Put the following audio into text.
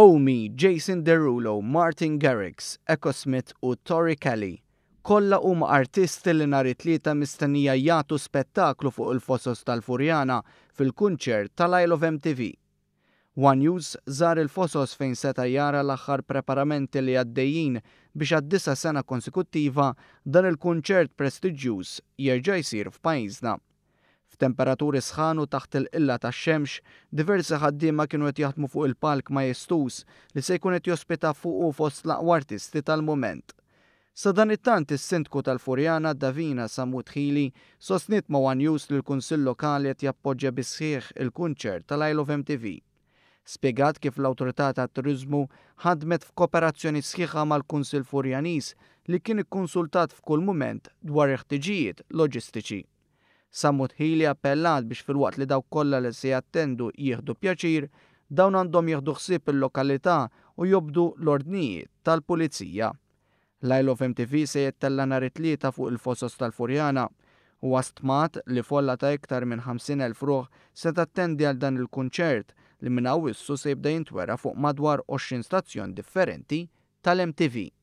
Omi, Jason Derulo, Martin Garrix, Echo Smith u Tori Kelly. Kolla huma artisti li nhar it-tlieta mistennija jagħtu spettaklu fuq il-fosos tal-Furjana fil-kunċert tal-Isle of MTV. One News żar il-fosos fejn seta jara l-aħħar preparamenti li għaddejjin biex għad-disa sena konsekuttiva dan il-kunċert prestiġjuż jerġa' jsir f'pajjiżna. Temperaturi sħanu taħt il illa tax-xemx, diversi ħaddiema kienu qed jaħdmu fuq il-palk ma jestus li se jkun qed jospita fuq u fost laqwartisti tal-moment. Sa dan it-tant is-sindku tal-Furjana Davina Samut Ħili sostniet ma' One News li l-Kunsill Lokali qed jappoġġja bisħieħ il-kunċert tal-Isle of MTV. Spiegat kif l-Awtorità tat-Turizmu ħadmet f'kooperazzjoni sħiħa mal-Kunsill Furjanis li kien ikkonsultat f'kull mument dwar iħtiġijiet loġistiċi. Samut Hili appellat biex fil-waqt li daw kollha li se jattendu jieħdu pjaċir, dawn għandhom jieħdu ħsieb il-lokalità u jobdu l-ordnijiet tal-pulizija. Lajlo MTV se jettella nhar it ta' fuq il-fosos tal-Furjana u għastmat li folla ta' iktar minn 50.000 ruħ se tattendi għal dan il-kunċert li minn għawissu se jibda jintwera fuq madwar 20 stazzjon differenti tal-MTV.